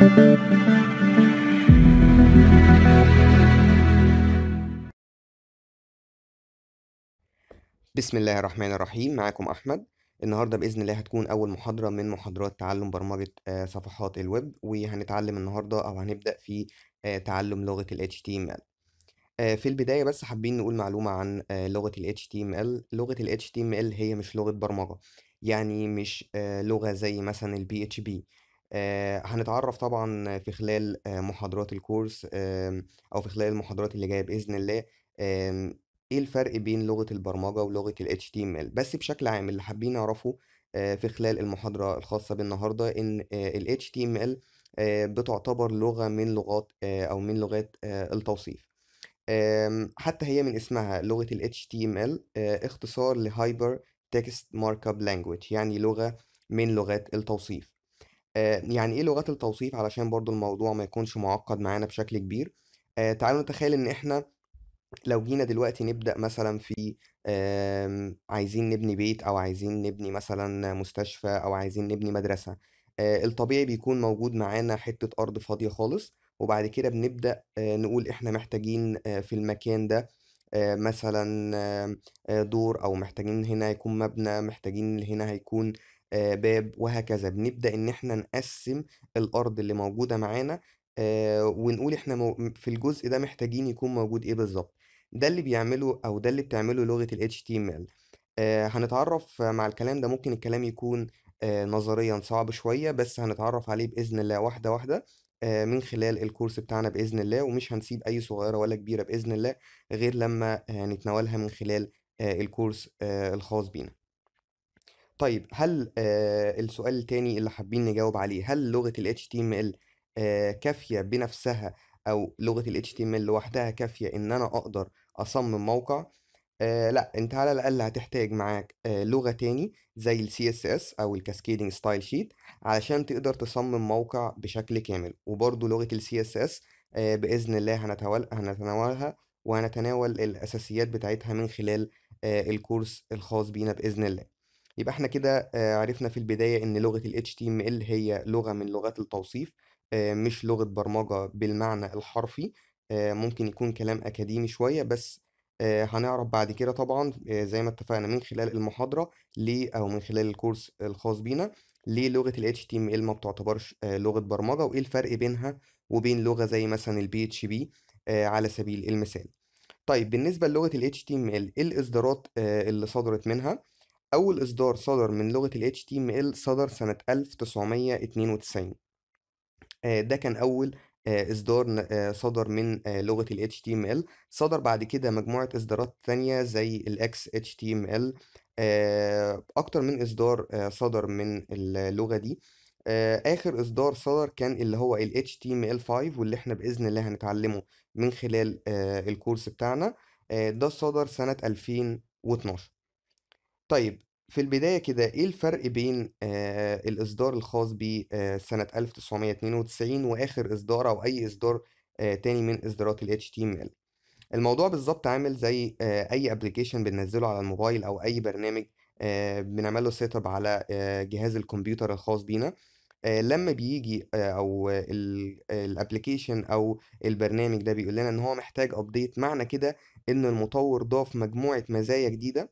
بسم الله الرحمن الرحيم معاكم أحمد النهاردة بإذن الله هتكون أول محاضرة من محاضرات تعلم برمجة آه، صفحات الويب وهنتعلم النهاردة أو هنبدأ في آه، تعلم لغة ال HTML آه، في البداية بس حابين نقول معلومة عن لغة ال HTML لغة ال HTML هي مش لغة برمجة يعني مش لغة زي مثلا ال PHP آه، هنتعرّف طبعًا في خلال آه، محاضرات الكورس أو في خلال المحاضرات اللي جاية بإذن الله، إيه الفرق بين لغة البرمجة ولغة HTML بس بشكل عام اللي حابين نعرفه آه، في خلال المحاضرة الخاصة بالنهارده إن ال HTML بتعتبر لغة من لغات أو من لغات التوصيف. حتى هي من اسمها لغة ال HTML اختصار لهايبر تكست Markup لانجويج يعني لغة من لغات التوصيف. آه، يعني إيه لغات التوصيف علشان برضه الموضوع ما يكونش مُعقّد معانا بشكل كبير، آه، تعالوا نتخيل إن إحنا لو جينا دلوقتي نبدأ مثلًا في آمم، عايزين نبني بيت أو عايزين نبني مثلًا مستشفى أو عايزين نبني مدرسة، آه، الطبيعي بيكون موجود معانا حتّة أرض فاضية خالص، وبعد كده بنبدأ نقول إحنا محتاجين في المكان ده مثلًا دور أو محتاجين هنا يكون مبنى، محتاجين هنا هيكون آه، باب وهكذا بنبدأ إن إحنا نقسم الأرض اللي موجودة معانا آه، ونقول إحنا في الجزء ده محتاجين يكون موجود إيه بالظبط ده اللي بيعمله أو ده اللي بتعمله لغة ال HTML آه، هنتعرف مع الكلام ده ممكن الكلام يكون نظريا صعب شوية بس هنتعرف عليه بإذن الله واحدة واحدة من خلال الكورس بتاعنا بإذن الله ومش هنسيب أي صغيرة ولا كبيرة بإذن الله غير لما نتناولها من خلال الكورس الخاص بينا طيب هل آه السؤال التاني اللي حابين نجاوب عليه هل لغة ال HTML آه كافية بنفسها أو لغة ال HTML لوحدها كافية إن أنا أقدر أصمم موقع؟ آه لا أنت على الأقل هتحتاج معاك آه لغة تاني زي ال CSS أو ال Cascading Style Sheet علشان تقدر تصمم موقع بشكل كامل وبرضه لغة ال CSS آه بإذن الله هنتول... هنتناولها وهنتناول الأساسيات بتاعتها من خلال آه الكورس الخاص بينا بإذن الله يبقى احنا كده آه، عرفنا في البداية ان لغة ال HTML هي لغة من لغات التوصيف آه، مش لغة برمجة بالمعنى الحرفي آه، ممكن يكون كلام أكاديمي شوية بس آه، هنعرف بعد كده طبعا آه، زي ما اتفقنا من خلال المحاضرة ليه أو من خلال الكورس الخاص بينا ليه لغة ال HTML ما بتعتبرش آه، لغة برمجة وإيه الفرق بينها وبين لغة زي مثلا ال PHP آه، على سبيل المثال طيب بالنسبة للغة ال HTML إيه الإصدارات آه، اللي صدرت منها أول إصدار صدر من لغة ال HTML صدر سنة 1992 آه، ده كان أول آه، إصدار آه، صدر من لغة ال HTML صدر بعد كده مجموعة إصدارات تانية زي ال XHTML أكتر من إصدار صدر من اللغة دي آخر إصدار صدر كان اللي هو ال HTML5 واللي إحنا بإذن الله هنتعلمه من خلال الكورس بتاعنا ده صدر سنة 2012 طيب في البداية كده إيه الفرق بين آه، الإصدار الخاص بسنة 1992 وآخر إصدار أو أي إصدار آه، تاني من إصدارات ال HTML الموضوع بالظبط عامل زي آه، أي أبلكيشن بننزله على الموبايل أو أي برنامج آه، بنعمل له سيت اب على آه، جهاز الكمبيوتر الخاص بينا آه، لما بيجي آه، او الابلكيشن او البرنامج ده بيقول لنا ان هو محتاج ابديت معنى كده ان المطور ضاف مجموعة مزايا جديدة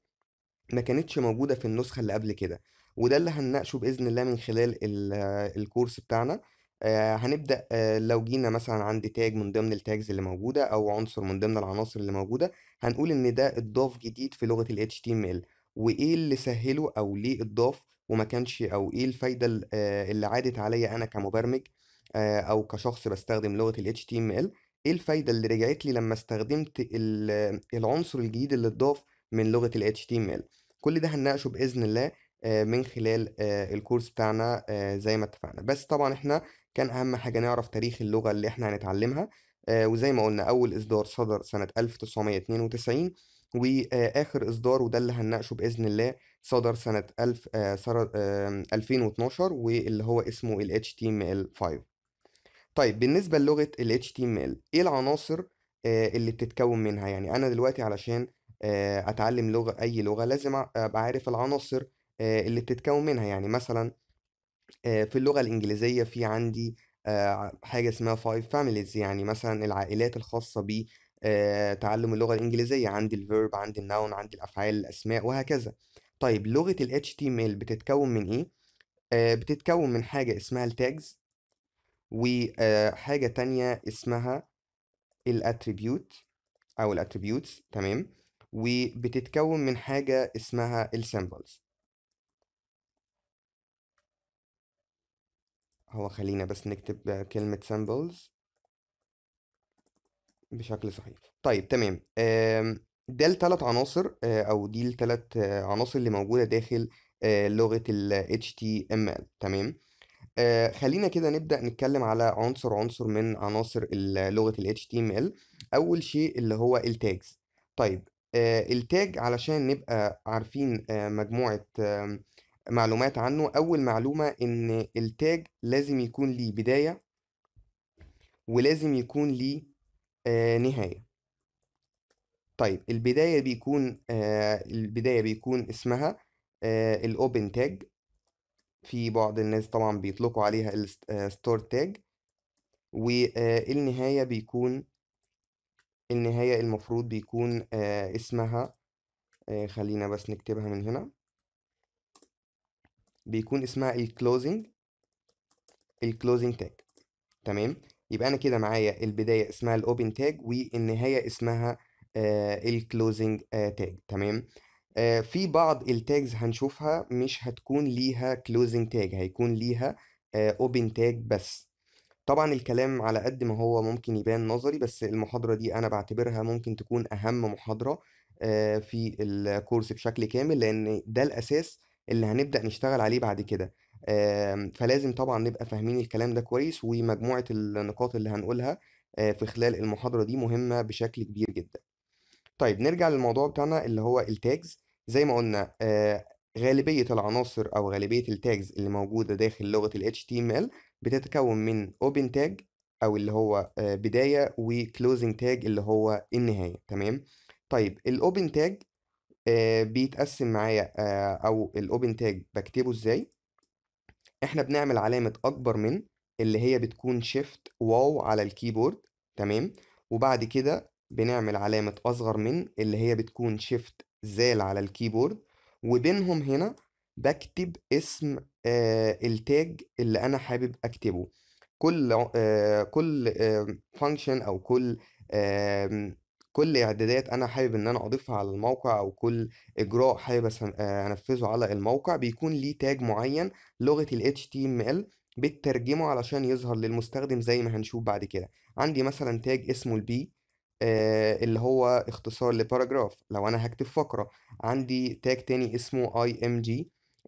ما كانتش موجودة في النسخة اللي قبل كده وده اللي هنناقشه بإذن الله من خلال آه، الكورس بتاعنا آه، هنبدأ آه، لو جينا مثلا عند تاج من ضمن التاجز اللي موجودة أو عنصر من ضمن العناصر اللي موجودة هنقول إن ده اتضاف جديد في لغة ال HTML وإيه اللي سهله أو ليه اتضاف وما كانش أو إيه الفايدة اللي عادت عليا أنا كمبرمج أو كشخص بستخدم لغة ال HTML إيه الفايدة اللي رجعت لي لما استخدمت العنصر الجديد اللي اتضاف من لغة ال HTML كل ده هنناقشه بإذن الله آه، من خلال آه، الكورس بتاعنا آه، زي ما اتفقنا بس طبعا احنا كان أهم حاجة نعرف تاريخ اللغة اللي احنا هنتعلمها وزي ما قلنا أول إصدار صدر سنة 1992 واخر اصدار وده اللي هنناقشه باذن الله صدر سنه 1000 2012 واللي هو اسمه ال HTML5 طيب بالنسبه للغه ال HTML ايه العناصر اللي بتتكون منها يعني انا دلوقتي علشان آه، أتعلّم لغة أي لغة لازم أبقى عارف العناصر آه، اللي بتتكوّن منها، يعني مثلًا آه، في اللغة الإنجليزية في عندي حاجة اسمها فايف فاميليز يعني مثلًا العائلات الخاصة ب تعلُّم اللغة الإنجليزية، عندي الفيرب عندي الناون عندي الأفعال، الأسماء وهكذا. طيب لغة HTML بتتكوّن من إيه؟ بتتكوّن من حاجة اسمها التاجز وحاجه تانية اسمها الاتريبيوت أو الاتريبيوتس تمام؟ وبتتكون من حاجة اسمها السيمبلز هو خلينا بس نكتب كلمة سامبلز بشكل صحيح طيب تمام ده التلات عناصر آه، او دي التلات عناصر اللي موجودة داخل آه، لغة ال HTML تمام آه، خلينا كده نبدأ نتكلم على عنصر عنصر من عناصر لغة ال HTML أول شيء اللي هو التاجز طيب التاج آه، علشان نبقى عارفين آه، مجموعة معلومات عنّه، أول معلومة إن التاج لازم يكون ليه بداية ولازم يكون ليه آه، نهاية. طيب البداية بيكون البداية بيكون اسمها الأوبن تاج tag في بعض الناس طبعًا بيطلقوا عليها الستور تاج tag والنهاية بيكون النهاية المفروض بيكون آه اسمها آه خلينا بس نكتبها من هنا بيكون اسمها الكلوزنج الكلوزنج تاج تمام يبقى انا كده معايا البدايه اسمها الاوبن تاج والنهايه اسمها آه الكلوزنج آه تمام آه في بعض التاجز هنشوفها مش هتكون ليها كلوزنج تاج هيكون ليها اوبن آه، تاج بس طبعا الكلام على قد ما هو ممكن يبان نظري بس المحاضرة دي أنا بعتبرها ممكن تكون أهم محاضرة آه، في الكورس بشكل كامل لأن ده الأساس اللي هنبدأ نشتغل عليه بعد كده فلازم طبعا نبقى فاهمين الكلام ده كويس ومجموعة النقاط اللي هنقولها آه، في خلال المحاضرة دي مهمة بشكل كبير جدا طيب نرجع للموضوع بتاعنا اللي هو التاجز زي ما قلنا آه، غالبية العناصر أو غالبية التاجز اللي موجودة داخل لغة ال HTML بتتكون من open tag او اللي هو آه، بدايه closing tag اللي هو النهايه تمام طيب الاوبن آه، تاج بيتقسم معايا آه، او الاوبن تاج بكتبه ازاي احنا بنعمل علامه اكبر من اللي هي بتكون شيفت واو على الكيبورد تمام وبعد كده بنعمل علامه اصغر من اللي هي بتكون شيفت زال على الكيبورد وبينهم هنا بكتب اسم آه، التاج اللي انا حابب اكتبه كل آه، كل فانكشن او كل كل اعدادات انا حابب ان انا اضيفها على الموقع او كل اجراء حابب آه، انفذه على الموقع بيكون ليه تاج معين لغة ال HTML بترجمه علشان يظهر للمستخدم زي ما هنشوف بعد كده عندي مثلا تاج اسمه البي آه، اللي هو اختصار لباراجراف لو انا هكتب فقرة عندي تاج تاني اسمه IMG ام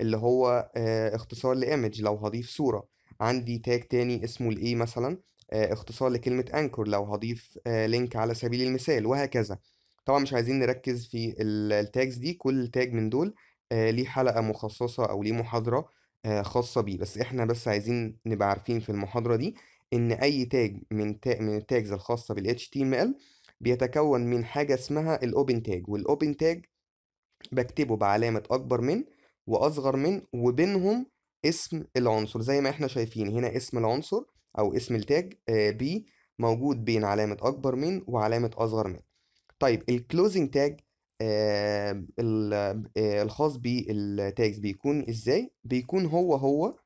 اللي هو آه، اختصار لإيمج لو هضيف صورة عندي تاج تاني اسمه الإيه مثلا آه، اختصار لكلمة أنكر لو هضيف لينك آه، على سبيل المثال وهكذا طبعا مش عايزين نركز في التاجز دي كل تاج من دول ليه حلقة مخصصة أو ليه محاضرة خاصة بيه بس احنا بس عايزين نبقى عارفين في المحاضرة دي إن أي تاج من من التاجز الخاصة بال HTML بيتكون من حاجة اسمها الأوبن تاج والأوبن تاج بكتبه بعلامة أكبر من واصغر من وبينهم اسم العنصر زي ما احنا شايفين هنا اسم العنصر او اسم التاج بي آه، موجود بين علامة اكبر من وعلامة اصغر من طيب الكلوزنج آه، تاج آه، الخاص بالتاجز بيكون ازاي بيكون هو هو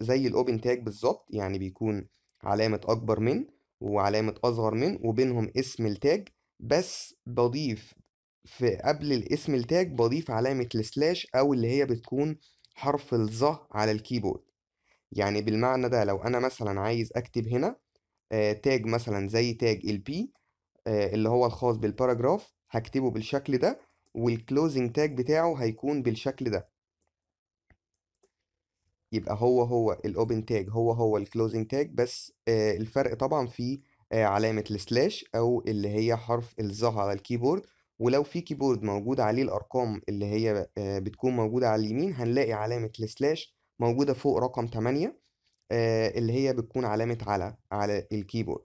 زي الاوبن تاج بالظبط يعني بيكون علامة اكبر من وعلامة اصغر من وبينهم اسم التاج بس بضيف في قبل الاسم التاج بضيف علامة السلاش أو اللي هي بتكون حرف الظه على الكيبورد يعني بالمعنى ده لو أنا مثلا عايز أكتب هنا آه تاج مثلا زي تاج البي آه اللي هو الخاص بالباراجراف هكتبه بالشكل ده والكلوزنج تاج بتاعه هيكون بالشكل ده يبقى هو هو الاوبن تاج هو هو الكلوزنج تاج بس آه الفرق طبعا في آه علامة السلاش أو اللي هي حرف الظه على الكيبورد ولو في كيبورد موجود عليه الأرقام اللي هي آه، بتكون موجودة على اليمين هنلاقي علامة السلاش موجودة فوق رقم 8 آه، اللي هي بتكون علامة على على الكيبورد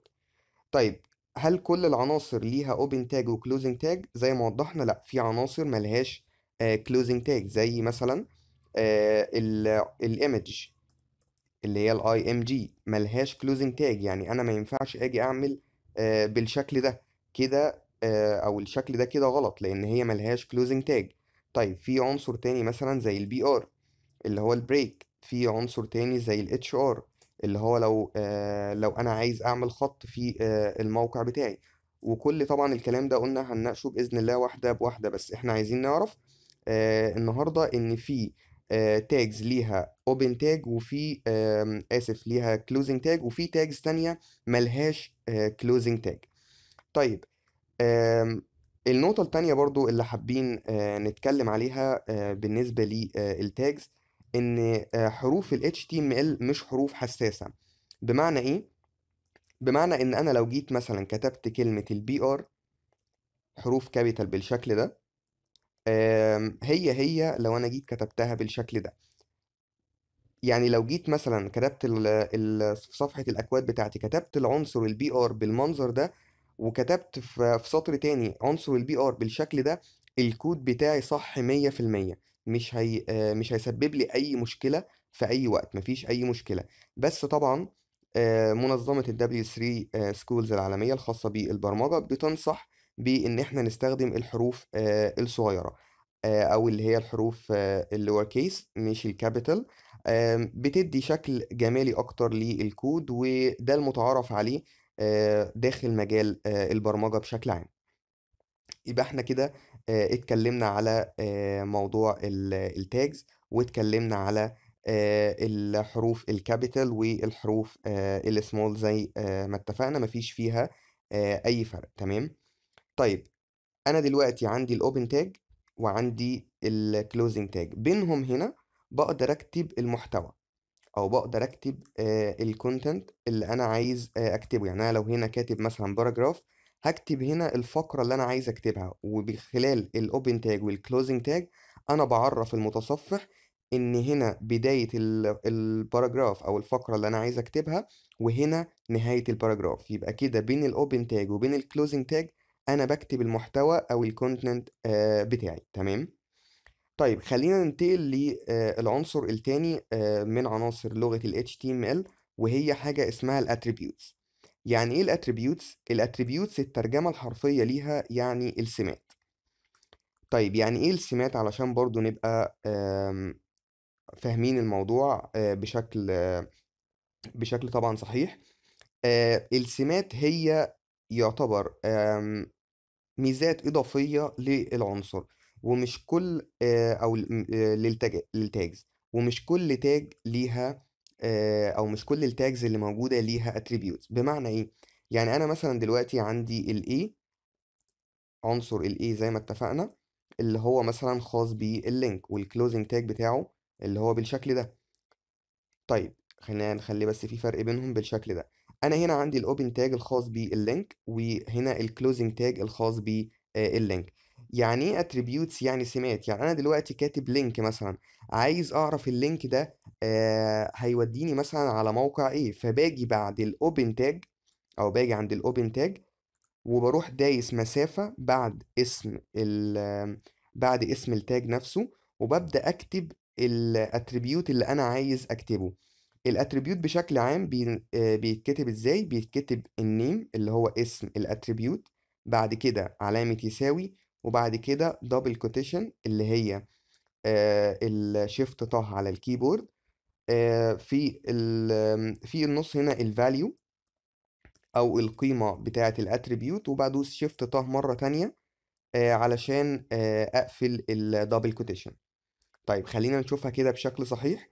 طيب هل كل العناصر ليها اوبن تاج وكلوزنج تاج زي ما وضحنا لا في عناصر ملهاش كلوزنج آه، تاج زي مثلا الايمج اللي هي الاي ام جي ملهاش كلوزنج تاج يعني انا ما ينفعش اجي اعمل بالشكل ده كده آه، او الشكل ده كده غلط لان هي ملهاش كلوزنج تاج طيب في عنصر تاني مثلا زي البي ار اللي هو البريك في عنصر تاني زي الاتش ار اللي هو لو آه لو انا عايز اعمل خط في آه الموقع بتاعي وكل طبعا الكلام ده قلنا هنناقشه باذن الله واحده بواحده بس احنا عايزين نعرف آه النهارده ان في آه تاجز ليها اوبن تاج وفي آه اسف ليها كلوزنج تاج وفي تاجز تانية ملهاش كلوزنج آه، تاج طيب النقطة التانية برضو اللي حابين آه، نتكلم عليها آه، بالنسبة للتاجز آه، ان حروف ال HTML مش حروف حساسة بمعنى ايه؟ بمعنى ان انا لو جيت مثلا كتبت كلمة ال BR حروف كابيتال بالشكل ده هي هي لو انا جيت كتبتها بالشكل ده يعني لو جيت مثلا كتبت ال صفحة الاكواد بتاعتي كتبت العنصر ال BR بالمنظر ده وكتبت في في سطر تاني عنصر البي ار بالشكل ده الكود بتاعي صح 100% مش هي آه، مش هيسبب لي اي مشكله في اي وقت مفيش اي مشكله بس طبعا آه، منظمه الدبليو 3 سكولز العالميه الخاصه بالبرمجه بتنصح بان احنا نستخدم الحروف آه، الصغيره او اللي هي الحروف اللور كيس مش الكابيتال بتدي شكل جمالي اكتر للكود وده المتعارف عليه آه، داخل مجال آه، البرمجة بشكل عام يبقى احنا كده آه، اتكلمنا على موضوع التاجز واتكلمنا على الحروف الكابيتال والحروف السمول زي ما اتفقنا مفيش فيها اي فرق تمام طيب انا دلوقتي عندي الاوبن تاج وعندي الكلوزنج تاج بينهم هنا بقدر اكتب المحتوى او بقدر اكتب الكونتنت اللي انا عايز اكتبه يعني انا لو هنا كاتب مثلا باراجراف هكتب هنا الفقره اللي انا عايز اكتبها وبخلال الاوبن تاج والكلوزنج تاج انا بعرف المتصفح ان هنا بدايه الباراجراف او الفقره اللي انا عايز اكتبها وهنا نهايه الباراجراف يبقى كده بين الاوبن تاج وبين الكلوزنج تاج انا بكتب المحتوى او الكونتنت بتاعي تمام طيب خلينا ننتقل للعنصر آه، الثاني آه، من عناصر لغة ال HTML وهي حاجة اسمها الاتريبيوتس يعني ايه الاتريبيوتس الاتريبيوتس الترجمة الحرفية ليها يعني السمات طيب يعني ايه السمات علشان برضو نبقى فاهمين الموضوع آه، بشكل بشكل طبعا صحيح السمات هي يعتبر ميزات إضافية للعنصر ومش كل أو للتاجز ومش كل تاج ليها أو مش كل التاجز اللي موجودة ليها اتريبيوتس بمعنى إيه؟ يعني أنا مثلا دلوقتي عندي الاي عنصر الاي زي ما اتفقنا اللي هو مثلا خاص باللينك والكلوزنج تاج بتاعه اللي هو بالشكل ده طيب خلينا نخلي بس في فرق بينهم بالشكل ده انا هنا عندي الاوبن تاج الخاص باللينك وهنا الكلوزنج تاج الخاص باللينك يعني ايه اتريبيوتس يعني سمات يعني انا دلوقتي كاتب لينك مثلا عايز اعرف اللينك ده آه هيوديني مثلا على موقع ايه فباجي بعد الاوبن تاج او باجي عند الاوبن تاج وبروح دايس مسافة بعد اسم ال بعد اسم التاج نفسه وببدأ أكتب الاتريبيوت اللي أنا عايز أكتبه الاتريبيوت بشكل عام آه، بيتكتب ازاي بيتكتب النيم اللي هو اسم الاتريبيوت بعد كده علامة يساوي وبعد كده دبل كوتيشن اللي هي آه، الشيفت طه على الكيبورد آه، في في النص هنا الفاليو او القيمه بتاعه الاتريبيوت وبدوس شيفت طه مره تانية آه، علشان اقفل الدبل كوتيشن طيب خلينا نشوفها كده بشكل صحيح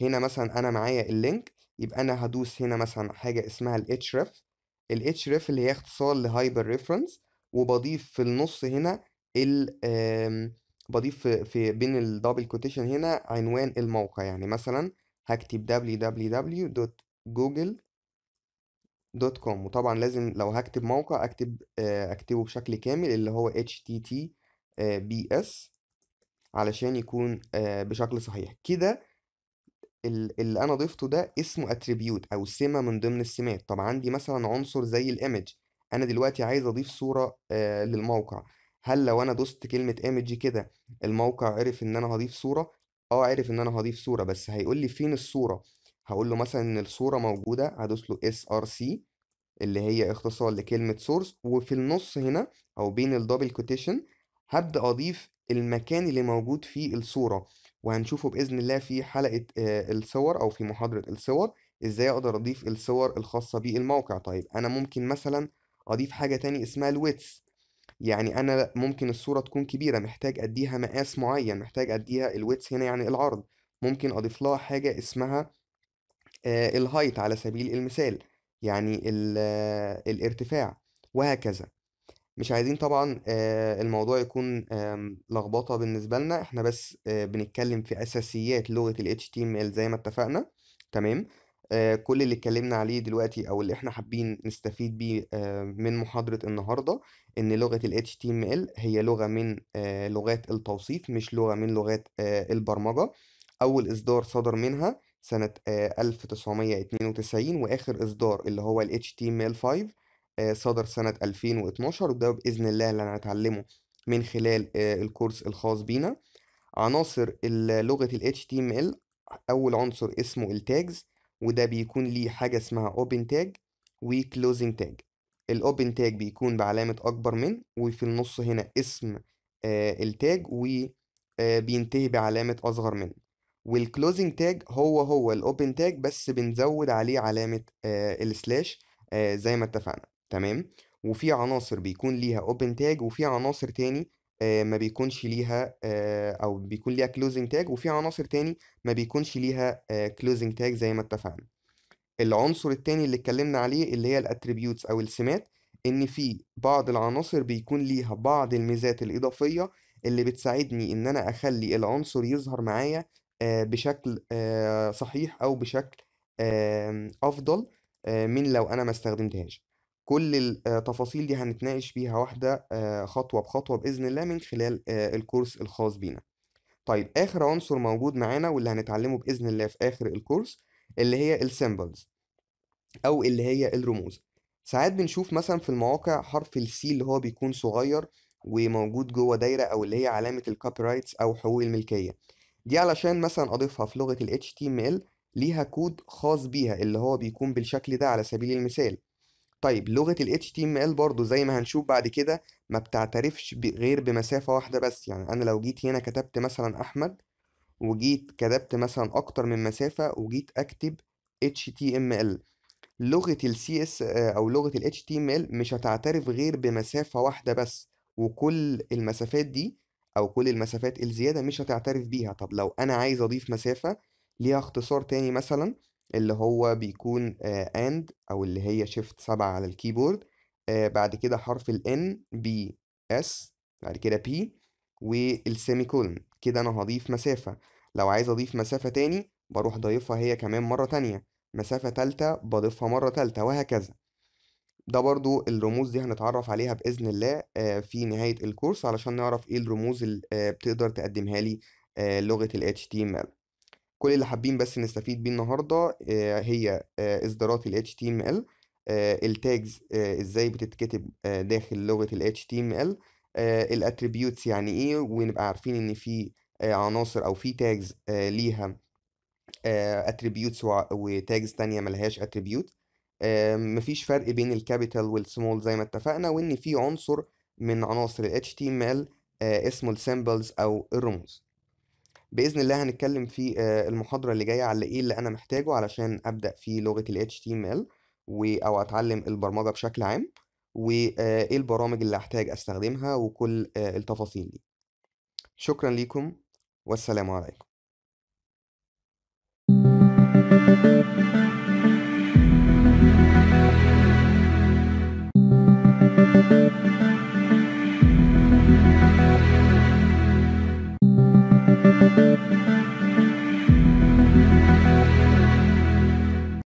هنا مثلا انا معايا اللينك يبقى انا هدوس هنا مثلا حاجه اسمها الاتش ريف الاتش ريف اللي هي اختصار لهايبر ريفرنس وبضيف في النص هنا ال آمم، بضيف في بين الدبل كوتيشن هنا عنوان الموقع، يعني مثلًا هكتب www.google.com وطبعًا لازم لو هكتب موقع أكتب آه، أكتبه بشكل كامل اللي هو https علشان يكون آه، بشكل صحيح، كده اللي أنا ضِفته ده اسمه اتريبيوت أو سِمة من ضمن السِمات، طب عندي مثلًا عنصر زي الايمج أنا دلوقتي عايز أضيف صورة آه، للموقع. هل لو انا دوست كلمه ايمجي كده الموقع عرف ان انا هضيف صوره اه عرف ان انا هضيف صوره بس هيقول لي فين الصوره هقول له مثلا ان الصوره موجوده هدوس له اس ار سي اللي هي اختصار لكلمه سورس وفي النص هنا او بين الدبل كوتيشن هبدا اضيف المكان اللي موجود فيه الصوره وهنشوفه باذن الله في حلقه آه، الصور او في محاضره الصور ازاي اقدر اضيف الصور الخاصه بالموقع طيب انا ممكن مثلا اضيف حاجه تاني اسمها الويتس يعني أنا ممكن الصورة تكون كبيرة محتاج أديها مقاس معين محتاج أديها الويتس هنا يعني العرض ممكن أضيف لها حاجة اسمها آه، الهايت على سبيل المثال يعني آه، الارتفاع وهكذا مش عايزين طبعا آه، الموضوع يكون لخبطة بالنسبة لنا احنا بس بنتكلم في أساسيات لغة ال HTML زي ما اتفقنا تمام آه، كل اللي اتكلمنا عليه دلوقتي او اللي احنا حابين نستفيد بيه آه، من محاضرة النهاردة ان لغة ال HTML هي لغة من آه، لغات التوصيف مش لغة من لغات البرمجة اول اصدار صدر منها سنة 1992 واخر اصدار اللي هو ال HTML5 صدر سنة 2012 وده بإذن الله اللي هنتعلمه من خلال الكورس الخاص بينا عناصر لغة ال HTML أول عنصر اسمه التاجز وده بيكون ليه حاجة اسمها open tag و closing tag الاوبن تاج بيكون بعلامة أكبر من وفي النص هنا اسم آه التاج وبينتهي آه، بعلامة أصغر من والكلوزنج تاج هو هو الاوبن تاج بس بنزود عليه علامة آه السلاش آه زي ما اتفقنا تمام وفي عناصر بيكون ليها اوبن تاج وفي عناصر تاني آه، ما بيكونش ليها آه، أو بيكون ليها كلوزنج تاج وفي عناصر تاني ما بيكونش ليها كلوزنج آه، تاج زي ما اتفقنا. العنصر التاني اللي اتكلمنا عليه اللي هي الاتريبيوتس أو السمات، إن في بعض العناصر بيكون ليها بعض الميزات الإضافية اللي بتساعدني إن أنا أخلّي العنصر يظهر معايا بشكل صحيح أو بشكل أفضل من لو أنا ما استخدمتهاش. كل التفاصيل آه، دي هنتناقش فيها واحدة آه، خطوة بخطوة بإذن الله من خلال آه، الكورس الخاص بينا طيب آخر عنصر موجود معانا واللي هنتعلمه بإذن الله في آخر الكورس اللي هي السيمبلز أو اللي هي الرموز ساعات بنشوف مثلا في المواقع حرف السي اللي هو بيكون صغير وموجود جوه دايرة أو اللي هي علامة الكوبي رايتس أو حقوق الملكية دي علشان مثلا أضيفها في لغة ال HTML ليها كود خاص بيها اللي هو بيكون بالشكل ده على سبيل المثال طيب لغة ال HTML برضو زي ما هنشوف بعد كده ما بتعترفش غير بمسافة واحدة بس يعني أنا لو جيت هنا كتبت مثلا أحمد وجيت كتبت مثلا أكتر من مسافة وجيت أكتب HTML لغة ال CS آه، أو لغة ال HTML مش هتعترف غير بمسافة واحدة بس وكل المسافات دي أو كل المسافات الزيادة مش هتعترف بيها طب لو أنا عايز أضيف مسافة ليها اختصار تاني مثلا اللي هو بيكون آه and أو اللي هي شيفت سبعة على الكيبورد آه بعد كده حرف ال N B S بعد كده P والسيمي كولن كده أنا هضيف مسافة لو عايز أضيف مسافة تاني بروح ضايفها هي كمان مرة تانية مسافة تالتة بضيفها مرة تالتة وهكذا ده برضو الرموز دي هنتعرف عليها بإذن الله آه، في نهاية الكورس علشان نعرف إيه الرموز اللي آه، بتقدر تقدمها لي آه، لغة ال HTML كل اللي حابين بس نستفيد بيه النهارده آه، هي آه، اصدارات ال HTML التاجز آه، ازاي بتتكتب داخل لغة ال HTML الاتريبيوتس يعني ايه ونبقى عارفين ان في عناصر او في تاجز ليها اتريبيوتس وتاجز تانية ملهاش اتريبيوت مفيش فرق بين الكابيتال والسمول زي ما اتفقنا وان في عنصر من عناصر ال HTML اسمه السيمبلز او الرموز بإذن الله هنتكلم في آه، المحاضرة اللي جاية على إيه اللي أنا محتاجه علشان أبدأ في لغة ال HTML و أو أتعلم البرمجة بشكل عام وإيه آه، البرامج اللي هحتاج أستخدمها وكل آه، التفاصيل دي شكرا ليكم والسلام عليكم